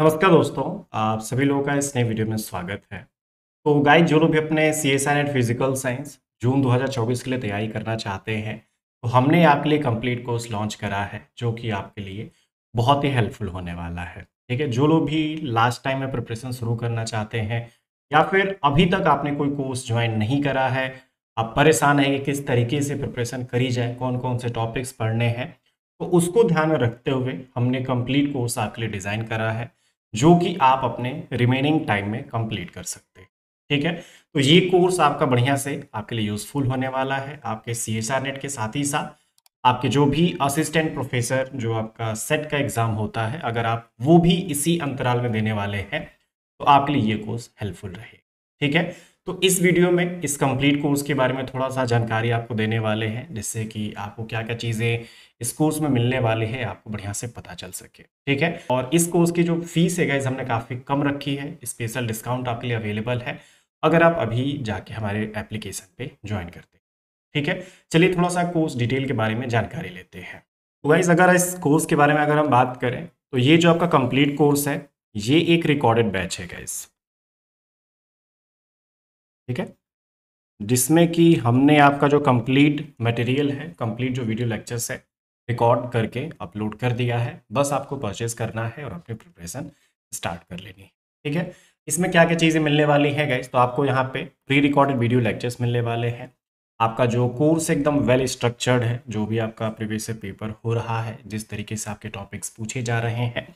नमस्कार दोस्तों आप सभी लोगों का इस नए वीडियो में स्वागत है तो गाइस जो लोग भी अपने C S I physical science June 2024 के लिए तैयारी करना चाहते हैं तो हमने आपके लिए कंप्लीट कोर्स लॉन्च करा है जो कि आपके लिए बहुत ही हेल्पफुल होने वाला है ठीक है जो लोग भी लास्ट टाइम में प्रिपरेशन शुरू करना चाहते हैं या फिर अभी तक आपने कोई कोर्स ज्वाइन नहीं करा है आप परेशान हैं कि किस तरीके से प्रिपरेशन करी जाए कौन कौन से टॉपिक्स पढ़ने हैं तो उसको ध्यान में रखते हुए हमने कंप्लीट कोर्स आपके लिए डिज़ाइन करा है जो कि आप अपने रिमेनिंग टाइम में कंप्लीट कर सकते हैं ठीक है तो ये कोर्स आपका बढ़िया से आपके लिए यूजफुल होने वाला है आपके सी एस आर नेट के साथ ही साथ आपके जो भी असिस्टेंट प्रोफेसर जो आपका सेट का एग्ज़ाम होता है अगर आप वो भी इसी अंतराल में देने वाले हैं तो आपके लिए ये कोर्स हेल्पफुल रहेगा ठीक है तो इस वीडियो में इस कंप्लीट कोर्स के बारे में थोड़ा सा जानकारी आपको देने वाले हैं जिससे कि आपको क्या क्या चीज़ें इस कोर्स में मिलने वाले हैं आपको बढ़िया से पता चल सके ठीक है और इस कोर्स की जो फीस है गाइज हमने काफ़ी कम रखी है स्पेशल डिस्काउंट आपके लिए अवेलेबल है अगर आप अभी जाके हमारे एप्लीकेशन पर ज्वाइन करते हैं ठीक है चलिए थोड़ा सा कोर्स डिटेल के बारे में जानकारी लेते हैं गाइज तो अगर इस कोर्स के बारे में अगर हम बात करें तो ये जो आपका कंप्लीट कोर्स है ये एक रिकॉर्डेड बैच है गाइज ठीक है जिसमें कि हमने आपका जो कंप्लीट मटेरियल है कंप्लीट जो वीडियो लेक्चर्स है रिकॉर्ड करके अपलोड कर दिया है बस आपको परचेज करना है और अपनी प्रिपरेशन स्टार्ट कर लेनी है ठीक है इसमें क्या क्या चीज़ें मिलने वाली है गाइज तो आपको यहाँ पे प्री रिकॉर्डेड वीडियो लेक्चर्स मिलने वाले हैं आपका जो कोर्स एकदम वेल स्ट्रक्चर्ड है जो भी आपका प्रीवियस पेपर हो रहा है जिस तरीके से आपके टॉपिक्स पूछे जा रहे हैं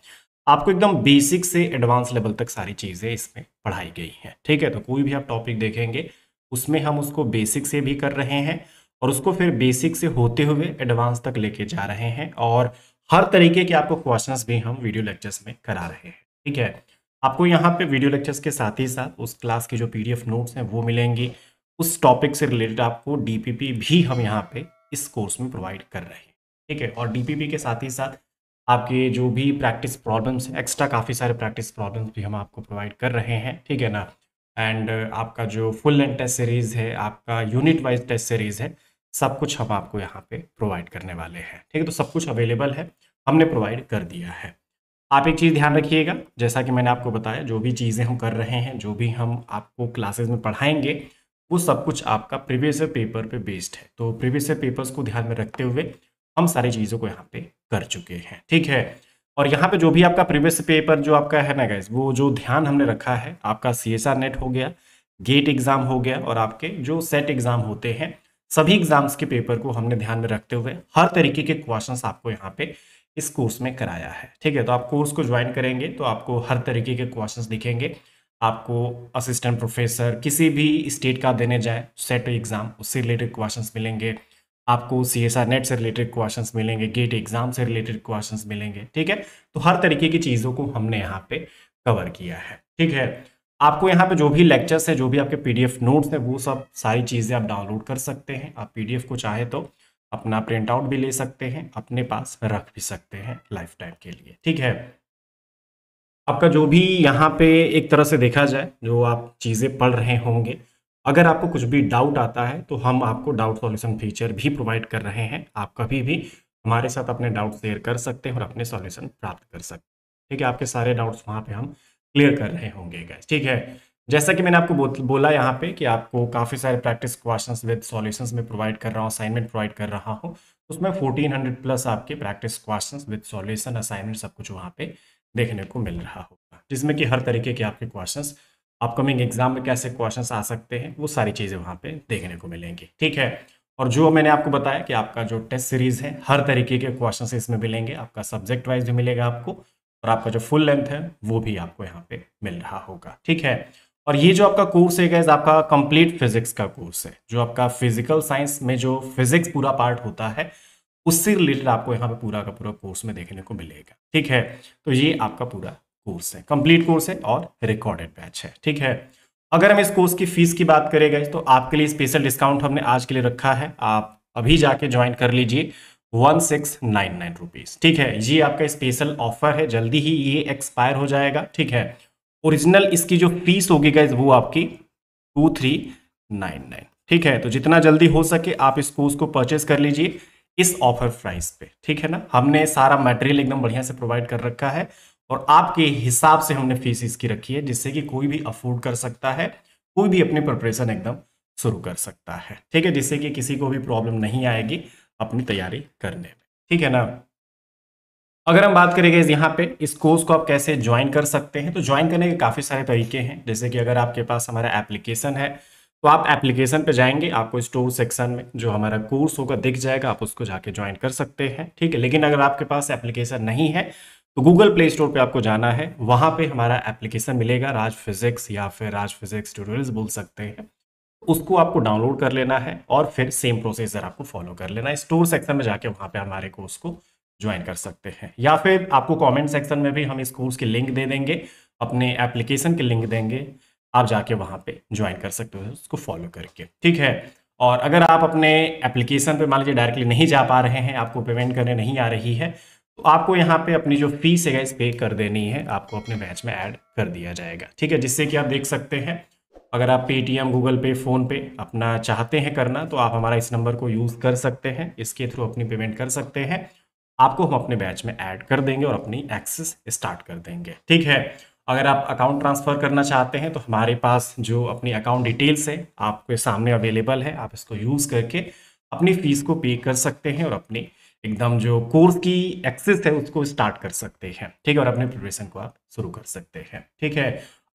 आपको एकदम बेसिक से एडवांस लेवल तक सारी चीज़ें इसमें पढ़ाई गई हैं ठीक है तो कोई भी आप टॉपिक देखेंगे उसमें हम उसको बेसिक से भी कर रहे हैं और उसको फिर बेसिक से होते हुए एडवांस तक लेके जा रहे हैं और हर तरीके के आपको क्वेश्चंस भी हम वीडियो लेक्चर्स में करा रहे हैं ठीक है आपको यहाँ पे वीडियो लेक्चर्स के साथ ही साथ उस क्लास के जो पीडीएफ नोट्स हैं वो मिलेंगी उस टॉपिक से रिलेटेड आपको डीपीपी भी हम यहाँ पे इस कोर्स में प्रोवाइड कर रहे हैं ठीक है और डीपीपी के साथ ही साथ आपके जो भी प्रैक्टिस प्रॉब्लम्स एक्स्ट्रा काफ़ी सारे प्रैक्टिस प्रॉब्लम्स भी हम आपको प्रोवाइड कर रहे हैं ठीक है ना एंड uh, आपका जो फुल एंड टेस्ट सीरीज़ है आपका यूनिट वाइज टेस्ट सीरीज़ है सब कुछ हम आपको यहाँ पे प्रोवाइड करने वाले हैं ठीक है तो सब कुछ अवेलेबल है हमने प्रोवाइड कर दिया है आप एक चीज़ ध्यान रखिएगा जैसा कि मैंने आपको बताया जो भी चीज़ें हम कर रहे हैं जो भी हम आपको क्लासेज में पढ़ाएंगे वो सब कुछ आपका प्रीवियस पेपर पे बेस्ड है तो प्रीवियस पेपर्स को ध्यान में रखते हुए हम सारी चीज़ों को यहाँ पे कर चुके हैं ठीक है और यहाँ पे जो भी आपका प्रीवियस पेपर जो आपका है ना गैस वो जो ध्यान हमने रखा है आपका सी एस आर नेट हो गया गेट एग्जाम हो गया और आपके जो सेट एग्जाम होते हैं सभी एग्जाम्स के पेपर को हमने ध्यान में रखते हुए हर तरीके के क्वेश्चन आपको यहाँ पे इस कोर्स में कराया है ठीक है तो आप कोर्स को ज्वाइन करेंगे तो आपको हर तरीके के क्वेश्चन दिखेंगे आपको असिस्टेंट प्रोफेसर किसी भी स्टेट का देने जाए सेट एग्जाम उससे रिलेटेड क्वेश्चन मिलेंगे आपको सी एस आर नेट से रिलेटेड क्वेश्चंस मिलेंगे गेट एग्जाम से रिलेटेड क्वेश्चंस मिलेंगे ठीक है तो हर तरीके की चीज़ों को हमने यहाँ पे कवर किया है ठीक है आपको यहाँ पे जो भी लेक्चर्स है जो भी आपके पीडीएफ नोट्स हैं वो सब सारी चीज़ें आप डाउनलोड कर सकते हैं आप एफ को चाहे तो अपना प्रिंट आउट भी ले सकते हैं अपने पास रख भी सकते हैं लाइफ टाइम के लिए ठीक है आपका जो भी यहाँ पे एक तरह से देखा जाए जो आप चीज़ें पढ़ रहे होंगे अगर आपको कुछ भी डाउट आता है तो हम आपको डाउट सॉल्यूशन फीचर भी प्रोवाइड कर रहे हैं आप कभी भी हमारे साथ अपने डाउट शेयर कर सकते हैं और अपने सॉल्यूशन प्राप्त कर सकते हैं ठीक है आपके सारे डाउट्स वहाँ पे हम क्लियर कर रहे होंगे गैस ठीक है जैसा कि मैंने आपको बोला यहाँ पे कि आपको काफ़ी सारे प्रैक्टिस क्वेश्चन विद सॉल्यूशंस में प्रोवाइड कर रहा हूँ असाइनमेंट प्रोवाइड कर रहा हूँ तो उसमें फोर्टीन प्लस आपके practice question with solution assignment सब कुछ वहाँ पे देखने को मिल रहा होगा जिसमें कि हर तरीके के आपके क्वेश्चन अपकमिंग एग्जाम में कैसे क्वेश्चंस आ सकते हैं वो सारी चीज़ें वहाँ पे देखने को मिलेंगी ठीक है और जो मैंने आपको बताया कि आपका जो टेस्ट सीरीज है हर तरीके के क्वेश्चन इसमें मिलेंगे आपका सब्जेक्ट वाइज भी मिलेगा आपको और आपका जो फुल लेंथ है वो भी आपको यहाँ पे मिल रहा होगा ठीक है और ये जो आपका कोर्स है गैस आपका कंप्लीट फिजिक्स का कोर्स है जो आपका फिजिकल साइंस में जो फिजिक्स पूरा पार्ट होता है उससे रिलेटेड आपको यहाँ पे पूरा का पूरा कोर्स में देखने को मिलेगा ठीक है तो ये आपका पूरा कोर्स है कंप्लीट कोर्स है और रिकॉर्डेड बैच है ठीक है अगर हम इस कोर्स की फीस की बात करें गए तो आपके लिए स्पेशल डिस्काउंट हमने आज के लिए रखा है आप अभी जाके ज्वाइन कर लीजिए one six nine nine rupees ठीक है ये आपका स्पेशल ऑफर है जल्दी ही ये एक्सपायर हो जाएगा ठीक है ओरिजिनल इसकी जो फीस होगी गाइज वो आपकी टू थ्री नाइन नाइन ठीक है तो जितना जल्दी हो सके आप इस कोर्स को परचेज कर लीजिए इस ऑफर प्राइस पे ठीक है ना हमने सारा मटेरियल एकदम बढ़िया से प्रोवाइड कर रखा है और आपके हिसाब से हमने फीस इसकी रखी है जिससे कि कोई भी अफोर्ड कर सकता है कोई भी अपनी प्रिपरेशन एकदम शुरू कर सकता है ठीक है जिससे कि किसी को भी प्रॉब्लम नहीं आएगी अपनी तैयारी करने में ठीक है ना अगर हम बात करेंगे यहाँ पे इस कोर्स को आप कैसे ज्वाइन कर सकते हैं तो ज्वाइन करने के काफ़ी सारे तरीके हैं जैसे कि अगर आपके पास हमारा एप्लीकेशन है तो आप एप्लीकेशन पे जाएंगे आपको स्टोर सेक्शन में जो हमारा कोर्स होगा दिख जाएगा आप उसको जाके ज्वाइन कर सकते हैं ठीक है लेकिन अगर आपके पास एप्लीकेशन नहीं है तो गूगल प्ले स्टोर पे आपको जाना है वहाँ पे हमारा एप्लीकेशन मिलेगा राज फिजिक्स या फिर राज फिजिक्स ट्यूटोरियल्स बोल सकते हैं उसको आपको डाउनलोड कर लेना है और फिर सेम प्रोसेसर आपको फॉलो कर लेना है स्टोर सेक्शन में जाके वहाँ पे हमारे कोर्स को ज्वाइन कर सकते हैं या फिर आपको कमेंट सेक्शन में भी हम इस कोर्स की लिंक दे देंगे अपने एप्लीकेशन की लिंक देंगे आप जाके वहाँ पे ज्वाइन कर सकते हो उसको फॉलो करके ठीक है और अगर आप अपने एप्लीकेशन पे मान लीजिए डायरेक्टली नहीं जा पा रहे हैं आपको पेमेंट करने नहीं आ रही है तो आपको यहाँ पे अपनी जो फीस है इस पे कर देनी है आपको अपने बैच में ऐड कर दिया जाएगा ठीक है जिससे कि आप देख सकते हैं अगर आप पेटीएम गूगल पे फ़ोन पे अपना चाहते हैं करना तो आप हमारा इस नंबर को यूज़ कर सकते हैं इसके थ्रू अपनी पेमेंट कर सकते हैं आपको हम अपने बैच में ऐड कर देंगे और अपनी एक्सेस स्टार्ट कर देंगे ठीक है अगर आप अकाउंट ट्रांसफ़र करना चाहते हैं तो हमारे पास जो अपनी अकाउंट डिटेल्स है आपके सामने अवेलेबल है आप इसको यूज़ करके अपनी फ़ीस को पे कर सकते हैं और अपनी एकदम जो कोर्स की एक्सेस है उसको स्टार्ट कर सकते हैं ठीक है और अपने प्रिपरेशन को आप शुरू कर सकते हैं ठीक है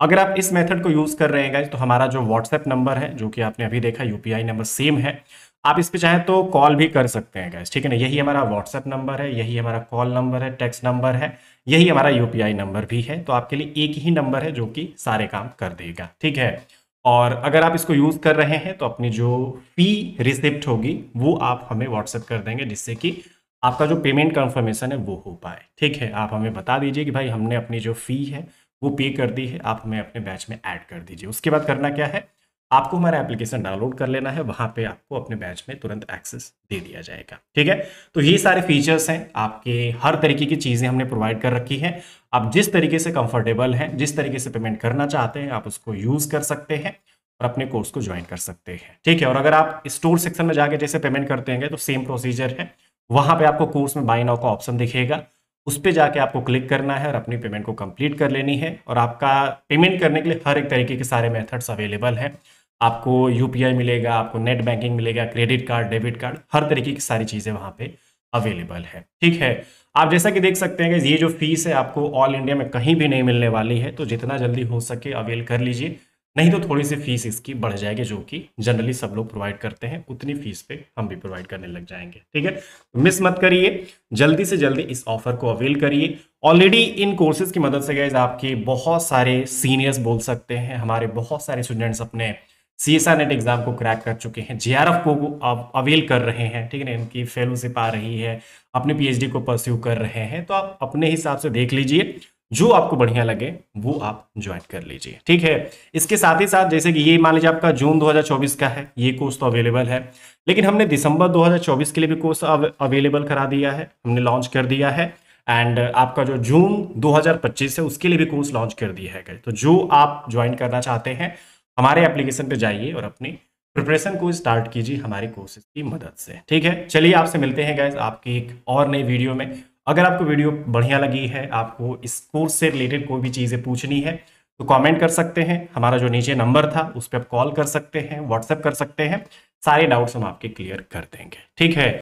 अगर आप इस मेथड को यूज़ कर रहे हैं तो हमारा जो व्हाट्सएप नंबर है जो कि आपने अभी देखा यूपीआई नंबर सेम है आप इस पर चाहें तो कॉल भी कर सकते हैं गैस ठीक है ना यही हमारा व्हाट्सएप नंबर है यही हमारा कॉल नंबर है टेक्स्ट नंबर है यही हमारा यूपीआई नंबर भी है तो आपके लिए एक ही नंबर है जो कि सारे काम कर देगा ठीक है और अगर आप इसको यूज़ कर रहे हैं तो अपनी जो फी रिसिप्ट होगी वो आप हमें व्हाट्सएप कर देंगे जिससे कि आपका जो पेमेंट कंफर्मेशन है वो हो पाए ठीक है आप हमें बता दीजिए कि भाई हमने अपनी जो फ़ी है वो पे कर दी है आप हमें अपने बैच में ऐड कर दीजिए उसके बाद करना क्या है आपको हमारा एप्लीकेशन डाउनलोड कर लेना है वहाँ पे आपको अपने बैच में तुरंत एक्सेस दे दिया जाएगा ठीक है तो ये सारे फीचर्स हैं आपके हर तरीके की चीज़ें हमने प्रोवाइड कर रखी हैं आप जिस तरीके से कंफर्टेबल हैं जिस तरीके से पेमेंट करना चाहते हैं आप उसको यूज़ कर सकते हैं और अपने कोर्स को ज्वाइन कर सकते हैं ठीक है और अगर आप स्टोर सेक्शन में जाके जैसे पेमेंट करते हैं तो सेम प्रोसीजर है वहाँ पे आपको कोर्स में बाई नाउ का ऑप्शन दिखेगा उस पर जाके आपको क्लिक करना है और अपनी पेमेंट को कंप्लीट कर लेनी है और आपका पेमेंट करने के लिए हर एक तरीके के सारे मेथड्स अवेलेबल हैं आपको यू मिलेगा आपको नेट बैंकिंग मिलेगा क्रेडिट कार्ड डेबिट कार्ड हर तरीके की सारी चीज़ें वहाँ पर अवेलेबल है ठीक है आप जैसा कि देख सकते हैं कि ये जो फीस है आपको ऑल इंडिया में कहीं भी नहीं मिलने वाली है तो जितना जल्दी हो सके अवेल कर लीजिए नहीं तो थोड़ी सी फीस इसकी बढ़ जाएगी जो कि जनरली सब लोग प्रोवाइड करते हैं उतनी फीस पे हम भी प्रोवाइड करने लग जाएंगे ठीक है तो मिस मत करिए जल्दी से जल्दी इस ऑफर को अवेल करिए ऑलरेडी इन कोर्सेज की मदद से गए आपके बहुत सारे सीनियर्स बोल सकते हैं हमारे बहुत सारे स्टूडेंट्स अपने सी एस नेट एग्जाम को क्रैक कर चुके हैं जे आर एफ को आप अवेल कर रहे हैं ठीक है ना इनकी फेलोशिप आ रही है अपने डी को परस्यू कर रहे हैं तो आप अपने हिसाब से देख लीजिए जो आपको बढ़िया लगे वो आप ज्वाइन कर लीजिए ठीक है इसके साथ ही साथ जैसे कि ये मान लीजिए आपका जून 2024 का है ये कोर्स तो अवेलेबल है लेकिन हमने दिसंबर 2024 के लिए भी कोर्स अवेलेबल करा दिया है हमने लॉन्च कर दिया है एंड आपका जो जून 2025 है उसके लिए भी कोर्स लॉन्च कर दिया है तो जो आप ज्वाइन करना चाहते हैं हमारे एप्लीकेशन पर जाइए और अपनी प्रिपरेशन को स्टार्ट कीजिए हमारे कोर्सेज की मदद से ठीक है चलिए आपसे मिलते हैं गैस आपकी एक और नई वीडियो में अगर आपको वीडियो बढ़िया लगी है आपको इस कोर्स से रिलेटेड कोई भी चीज़ें पूछनी है तो कमेंट कर सकते हैं हमारा जो नीचे नंबर था उस पर आप कॉल कर सकते हैं व्हाट्सएप कर सकते हैं सारे डाउट्स हम आपके क्लियर कर देंगे ठीक है